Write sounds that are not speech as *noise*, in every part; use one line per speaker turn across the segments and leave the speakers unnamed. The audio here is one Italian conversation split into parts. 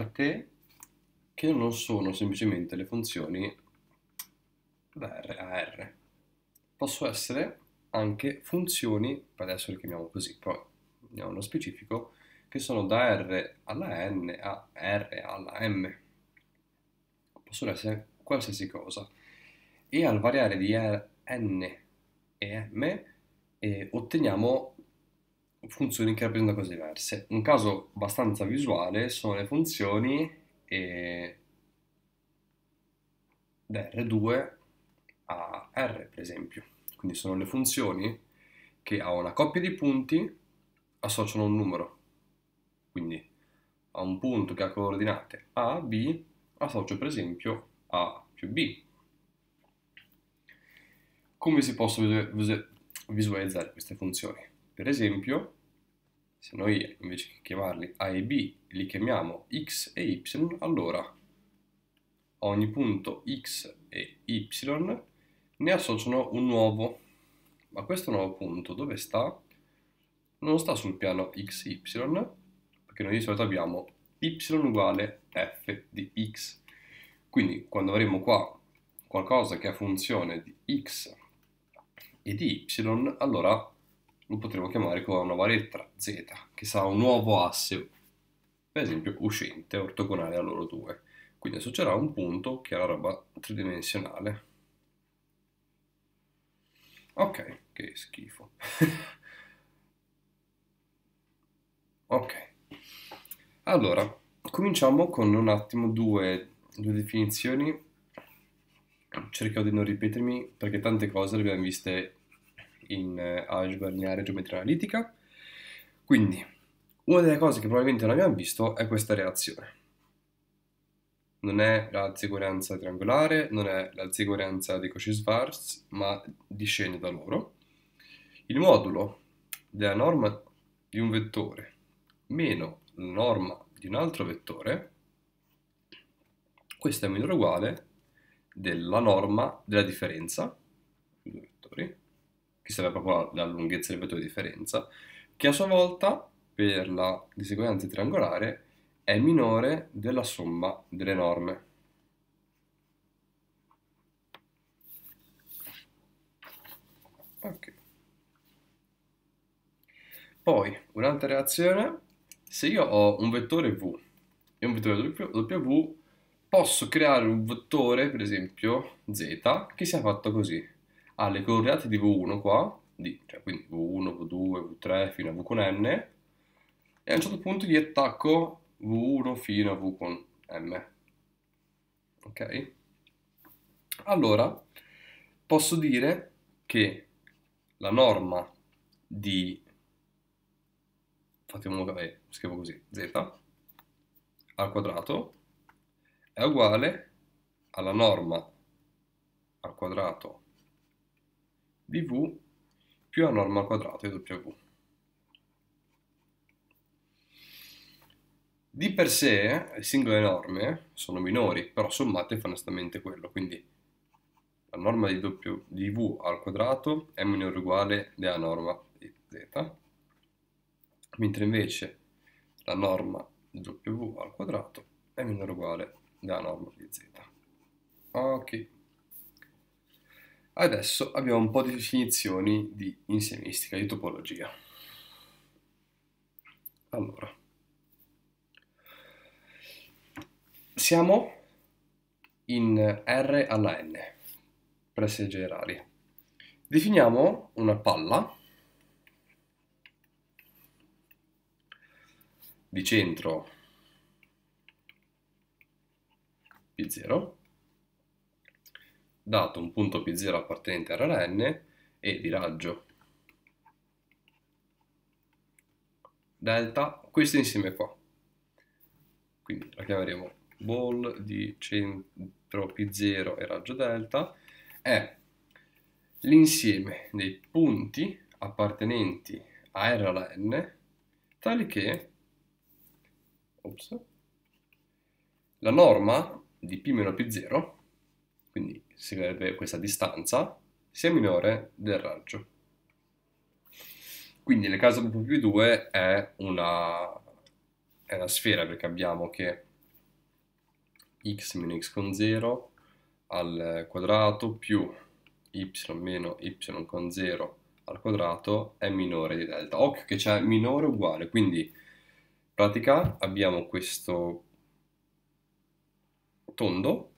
parte che non sono semplicemente le funzioni da R a R. Posso essere anche funzioni, adesso le chiamiamo così, poi andiamo nello specifico, che sono da R alla N a R alla M. Possono essere qualsiasi cosa. E al variare di R, N e M e eh, otteniamo funzioni che rappresentano cose diverse. Un caso abbastanza visuale sono le funzioni e... da R2 a R, per esempio. Quindi sono le funzioni che a una coppia di punti associano un numero. Quindi a un punto che ha coordinate A, B, associo per esempio A più B. Come si possono visualizzare queste funzioni? Per esempio, se noi invece che chiamarli A e B li chiamiamo X e Y, allora a ogni punto X e Y ne associano un nuovo. Ma questo nuovo punto dove sta? Non sta sul piano x y, perché noi di solito abbiamo Y uguale F di X. Quindi quando avremo qua qualcosa che è funzione di X e di Y, allora lo potremo chiamare con una varietà z, che sarà un nuovo asse, per esempio uscente, ortogonale a loro due. Quindi associerà un punto che è la roba tridimensionale. Ok, che schifo. *laughs* ok. Allora, cominciamo con un attimo due, due definizioni cercherò di non ripetermi perché tante cose le abbiamo viste in eh, algebra lineare geometria analitica. Quindi, una delle cose che probabilmente non abbiamo visto è questa reazione. Non è la ziguaglianza triangolare, non è la ziguaglianza di Cauchy-Schwarz, ma discende da loro. Il modulo della norma di un vettore meno la norma di un altro vettore, questo è meno o uguale della norma della differenza, due vettori, che sarebbe proprio la, lunghezza del vettore di differenza, che a sua volta per la diseguaglianza triangolare è minore della somma delle norme. Ok. Poi, un'altra reazione, se io ho un vettore V e un vettore W, posso creare un vettore, per esempio, Z, che sia fatto così alle le coordinate di V1 qua, di, cioè quindi V1, V2, V3 fino a V con N, e a un certo punto gli attacco V1 fino a V con M. Ok? Allora, posso dire che la norma di... Facciamo, vabbè, eh, scrivo così, z al quadrato è uguale alla norma al quadrato di V più la norma al quadrato di W. Di per sé le singole norme sono minori, però sommate fanno esattamente quello, quindi la norma di, w, di V al quadrato è minore o uguale della norma di Z, mentre invece la norma di W al quadrato è minore o uguale della norma di Z. Ok. Adesso abbiamo un po' di definizioni di insiemistica, di topologia. Allora, siamo in R alla N, prese generali. Definiamo una palla di centro P0 dato un punto P0 appartenente a R n e di raggio delta, questo insieme qua. Quindi la chiameremo ball di centro P0 e raggio delta è l'insieme dei punti appartenenti a R alla N tali che ops, la norma di P-P0 quindi si vede questa distanza, sia minore del raggio. Quindi nel caso più 2 è una, è una sfera perché abbiamo che x meno x con 0 al quadrato più y meno y con 0 al quadrato è minore di delta. Occhio che c'è minore uguale, quindi in pratica abbiamo questo tondo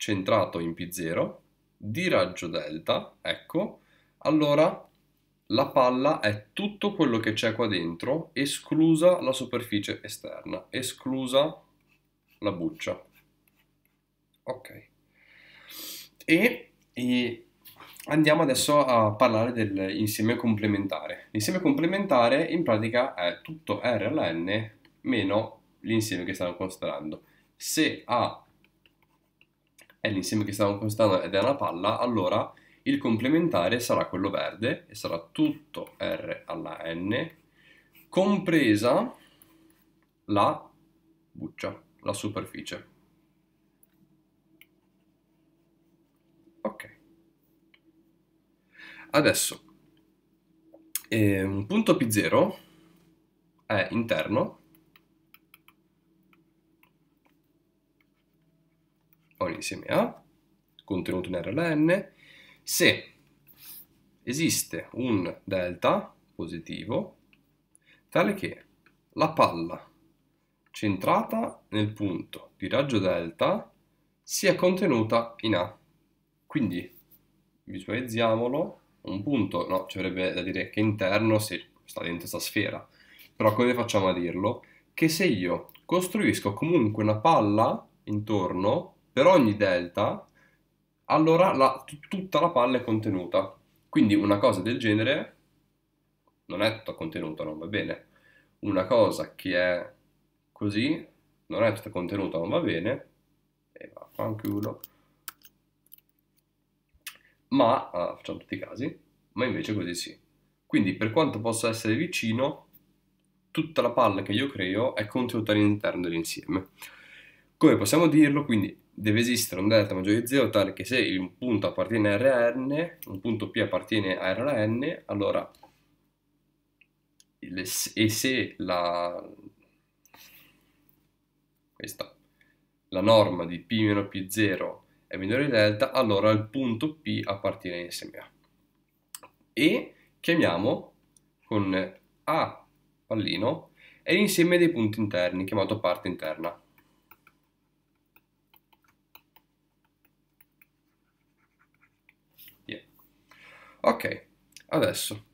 centrato in P0 di raggio delta, ecco, allora la palla è tutto quello che c'è qua dentro, esclusa la superficie esterna, esclusa la buccia. Ok. E, e andiamo adesso a parlare dell'insieme complementare. L'insieme complementare in pratica è tutto R alla N meno l'insieme che stiamo considerando. Se A è l'insieme che stiamo considerando ed è una palla, allora il complementare sarà quello verde e sarà tutto R alla N, compresa la buccia, la superficie. Ok. Adesso, eh, un punto P0 è interno ho un insieme eh? A contenuto in RLN, se esiste un delta positivo tale che la palla centrata nel punto di raggio delta sia contenuta in A. Quindi visualizziamolo, un punto, no, ci vorrebbe da dire che interno se sta dentro questa sfera, però come facciamo a dirlo? Che se io costruisco comunque una palla intorno per ogni delta, allora la, tutta la palla è contenuta. Quindi una cosa del genere non è tutta contenuta, non va bene. Una cosa che è così non è tutta contenuta, non va bene. E vaffanculo. Ma, ah, facciamo tutti i casi, ma invece così sì. Quindi per quanto possa essere vicino, tutta la palla che io creo è contenuta all'interno dell'insieme. Come possiamo dirlo? Quindi deve esistere un delta maggiore di 0 tale che se un punto appartiene a Rn, un punto P appartiene a Rn, allora e se la, questa, la norma di P meno P0 è minore di delta, allora il punto P appartiene insieme a. E chiamiamo con A pallino è l'insieme dei punti interni, chiamato parte interna. Ok, adesso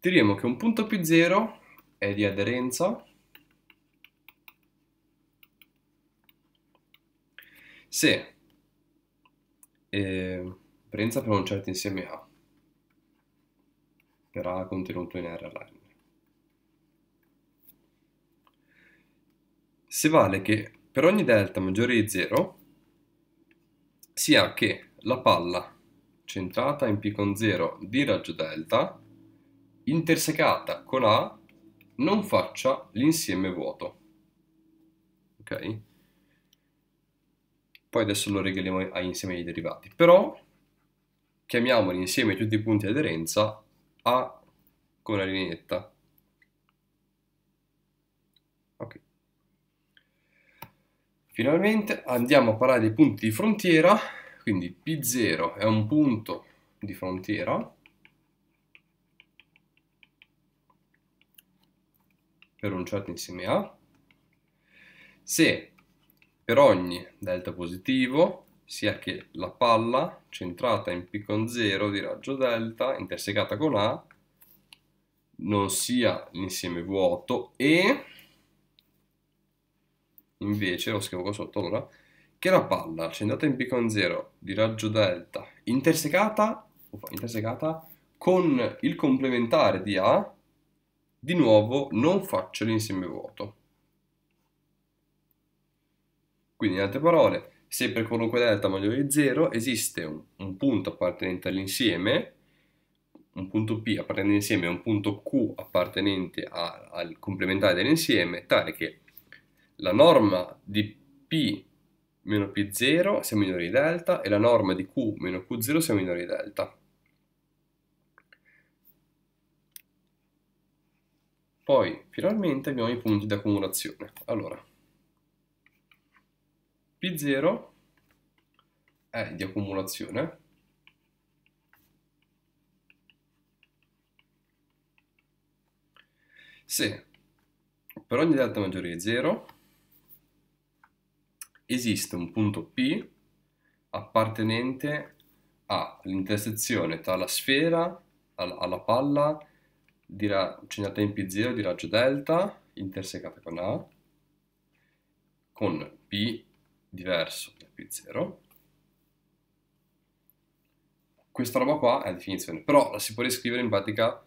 diremo che un punto p 0 è di aderenza se eh, aderenza per un certo insieme A per A contenuto in R alla Se vale che per ogni delta maggiore di 0 sia che la palla centrata in P con 0 di raggio delta, intersecata con A, non faccia l'insieme vuoto. Ok? Poi adesso lo regaliamo agli insiemi dei derivati. Però chiamiamo l'insieme di tutti i punti di aderenza A con la lineetta. Ok. Finalmente andiamo a parlare dei punti di frontiera quindi P0 è un punto di frontiera per un certo insieme A. Se per ogni delta positivo sia che la palla centrata in P con 0 di raggio delta intersecata con A non sia l'insieme vuoto e invece, lo scrivo qua sotto allora, che la palla centrata in picon 0 di raggio delta intersecata, uff, intersecata con il complementare di A, di nuovo non faccio l'insieme vuoto. Quindi in altre parole, se per qualunque delta maggiore di 0 esiste un, un punto appartenente all'insieme, un punto P appartenente all'insieme e un punto Q appartenente a, al complementare dell'insieme, tale che la norma di P meno P0 siamo minore di delta e la norma di Q meno Q0 siamo minore di delta. Poi finalmente abbiamo i punti di accumulazione. Allora, P0 è di accumulazione se per ogni delta maggiore di 0 esiste un punto P appartenente all'intersezione tra la sfera, alla, alla palla di ra- segnata in 0 di raggio delta, intersecata con A, con P diverso da P0. Questa roba qua è la definizione, però la si può riscrivere in pratica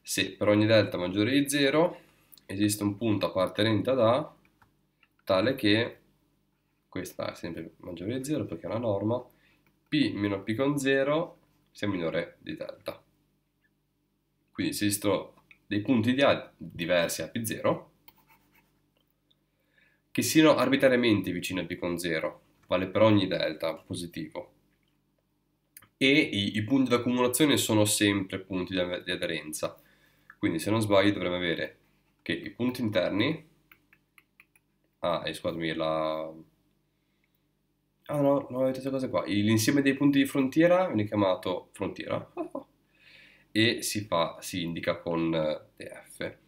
se per ogni delta maggiore di 0 esiste un punto appartenente ad A tale che questa è sempre maggiore di 0 perché è una norma, P meno P con 0 sia minore di delta. Quindi esistono dei punti di A diversi a P0 che siano arbitrariamente vicini a P con 0, vale per ogni delta positivo. E i, i punti di accumulazione sono sempre punti di, di aderenza. Quindi se non sbaglio dovremmo avere che i punti interni, ah, e scusami, la, Ah no, non avete queste cose qua. L'insieme dei punti di frontiera viene chiamato frontiera e si, fa, si indica con df. Eh,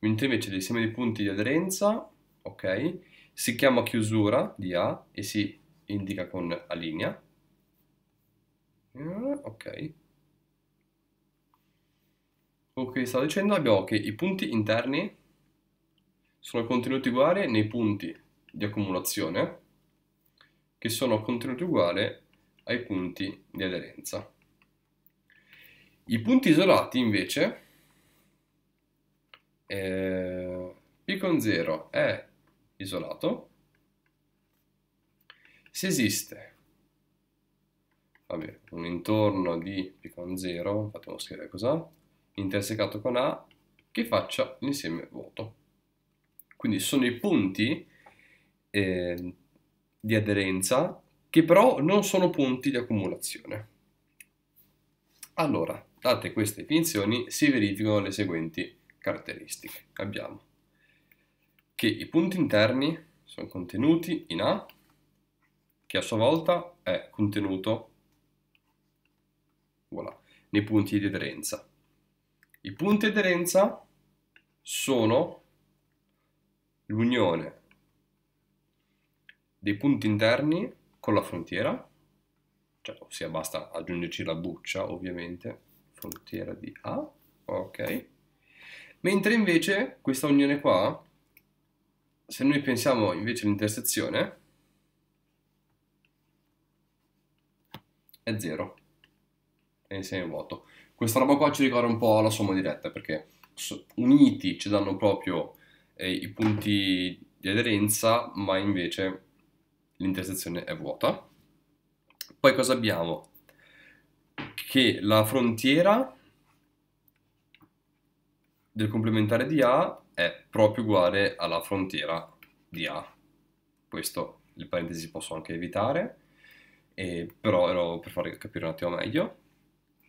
Mentre invece l'insieme dei punti di aderenza, ok, si chiama chiusura di A e si indica con A linea. Eh, ok. Ok, stavo dicendo abbiamo che i punti interni sono contenuti uguali nei punti di accumulazione che sono contenuti uguali ai punti di aderenza. I punti isolati invece, eh, P con 0 è isolato, se esiste vabbè, un intorno di P con 0, facciamo scrivere cos'ha, intersecato con A, che faccia l'insieme vuoto. Quindi sono i punti eh, di aderenza che però non sono punti di accumulazione. Allora, date queste definizioni si verificano le seguenti caratteristiche. Abbiamo che i punti interni sono contenuti in A, che a sua volta è contenuto voilà, nei punti di aderenza. I punti di aderenza sono l'unione dei punti interni con la frontiera, cioè, ossia basta aggiungerci la buccia ovviamente, frontiera di A, ok. Mentre invece questa unione qua, se noi pensiamo invece all'intersezione, è 0, è insieme vuoto. Questa roba qua ci ricorda un po' la somma diretta, perché uniti ci danno proprio eh, i punti di aderenza, ma invece l'intersezione è vuota. Poi cosa abbiamo? Che la frontiera del complementare di A è proprio uguale alla frontiera di A. Questo le parentesi posso anche evitare, eh, però ero per farvi capire un attimo meglio.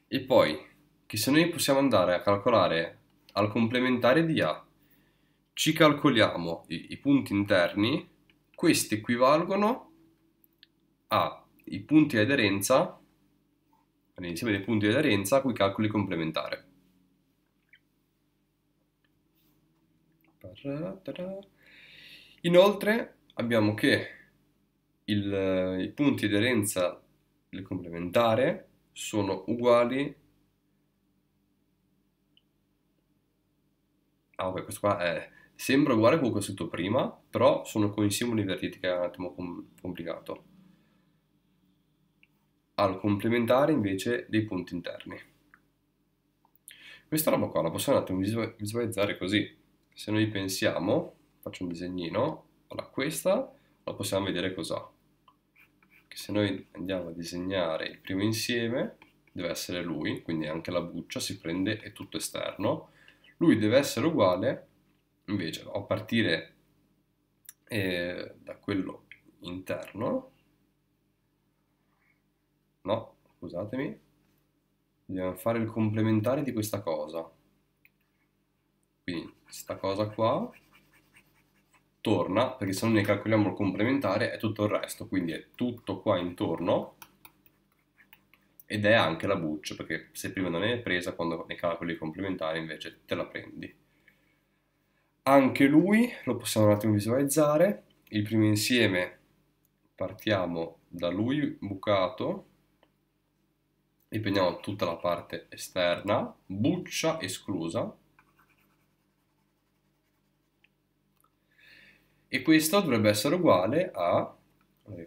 E poi che se noi possiamo andare a calcolare al complementare di A, ci calcoliamo i, i punti interni questi equivalgono ai punti di aderenza, all'insieme dei punti di aderenza a cui calcoli complementare. Inoltre abbiamo che il, i punti di aderenza del complementare sono uguali Ah, vabbè, questo qua è Sembra uguale a quello che ho scritto prima, però sono con i simboli invertiti che è un attimo com complicato. Al complementare invece dei punti interni. Questa roba qua la possiamo un attimo visualizzare così. Se noi pensiamo, faccio un disegnino, allora questa la possiamo vedere cos'ha. Se noi andiamo a disegnare il primo insieme, deve essere lui, quindi anche la buccia si prende, è tutto esterno. Lui deve essere uguale Invece a partire eh, da quello interno, no, scusatemi, dobbiamo fare il complementare di questa cosa. Quindi questa cosa qua torna, perché se non ne calcoliamo il complementare è tutto il resto, quindi è tutto qua intorno ed è anche la buccia, perché se prima non è presa, quando ne calcoli il complementare invece te la prendi. Anche lui lo possiamo un attimo visualizzare. Il primo insieme partiamo da lui bucato e prendiamo tutta la parte esterna, buccia esclusa. E questo dovrebbe essere uguale a,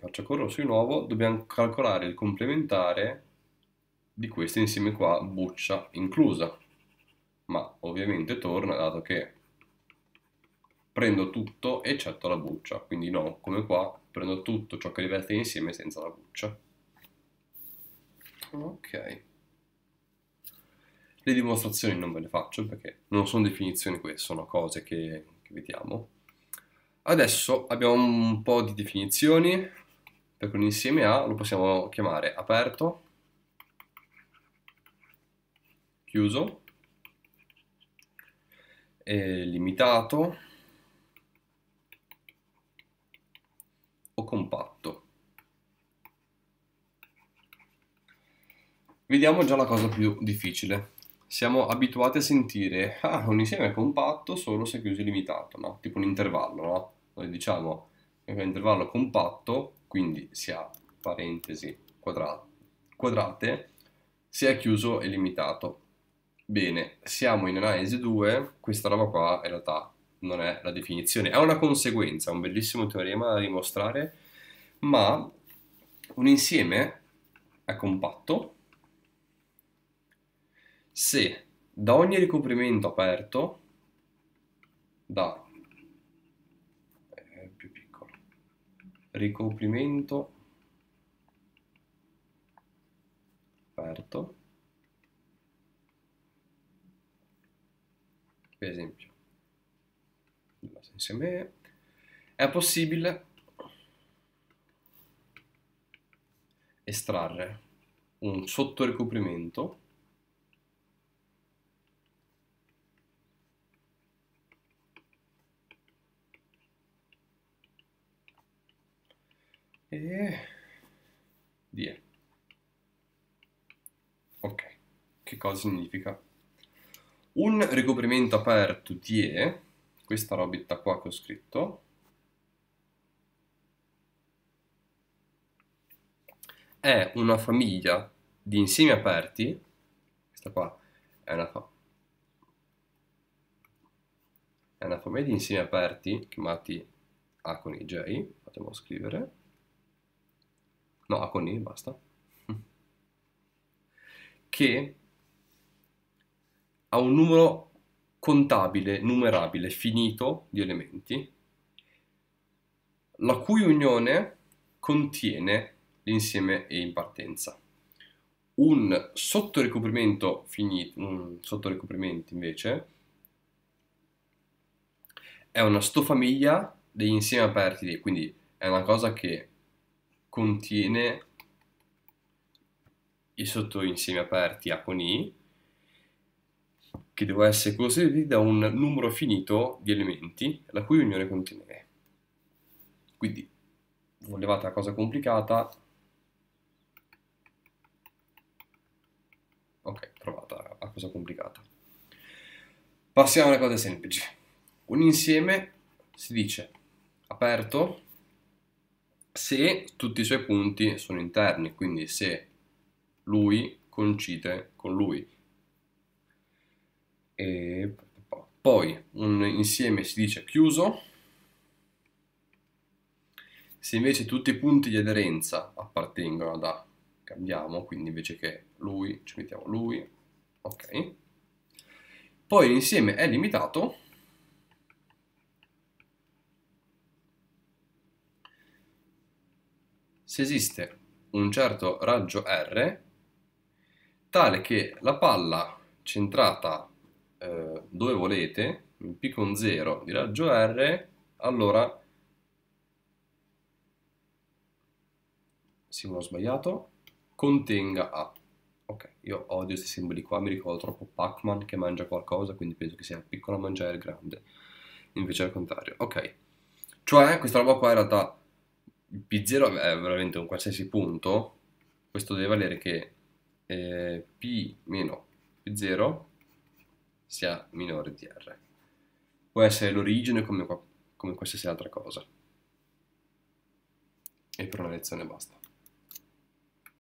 faccio corro rosso di nuovo, dobbiamo calcolare il complementare di questo insieme qua, buccia inclusa. Ma ovviamente torna, dato che prendo tutto eccetto la buccia, quindi no, come qua prendo tutto ciò che li veste insieme senza la buccia. Ok. Le dimostrazioni non ve le faccio perché non sono definizioni queste, sono cose che, che vediamo. Adesso abbiamo un po' di definizioni, per cui insieme A lo possiamo chiamare aperto, chiuso, limitato, compatto. Vediamo già la cosa più difficile. Siamo abituati a sentire ah, un insieme è compatto solo se è chiuso e limitato, no? tipo un intervallo. No? Noi diciamo che un intervallo compatto, quindi si ha parentesi quadra quadrate, se è chiuso e limitato. Bene, siamo in analisi 2, questa roba qua in realtà non è la definizione, è una conseguenza, un bellissimo teorema da dimostrare, ma un insieme è compatto se da ogni ricoprimento aperto, da eh, più piccolo, ricoprimento aperto, per esempio, insieme è possibile estrarre un sottoricoprimento e di Ok, che cosa significa? Un ricoprimento aperto di E questa robetta qua che ho scritto è una famiglia di insiemi aperti, questa qua è una, fa è una famiglia di insiemi aperti chiamati A con i J, facciamo scrivere, no A con i, basta, *laughs* che ha un numero contabile, numerabile, finito di elementi, la cui unione contiene l'insieme E in partenza. Un sottoricoprimento finito, un sottoricoprimento invece, è una stofamiglia degli insiemi aperti, quindi è una cosa che contiene i sottoinsiemi aperti A con I, che devono essere così da un numero finito di elementi la cui unione contiene E. Quindi volevate una cosa complicata. Ok, provata la cosa complicata. Passiamo alle cose semplici. Un insieme si dice aperto se tutti i suoi punti sono interni, quindi se lui coincide con lui e poi un insieme si dice chiuso, se invece tutti i punti di aderenza appartengono da cambiamo, quindi invece che lui ci mettiamo lui, ok. Poi l'insieme è limitato, se esiste un certo raggio R, tale che la palla centrata eh, dove volete, mi picco un 0 di raggio R, allora... Sì, sbagliato. Contenga A. Ok, io odio questi simboli qua, mi ricordo troppo Pac-Man che mangia qualcosa, quindi penso che sia piccolo a mangiare il grande. Invece al contrario. Ok. Cioè, questa roba qua in realtà... P0 è veramente un qualsiasi punto, questo deve valere che eh, P meno P0 sia minore di R. Può essere l'origine come, come qualsiasi altra cosa. E per una lezione basta.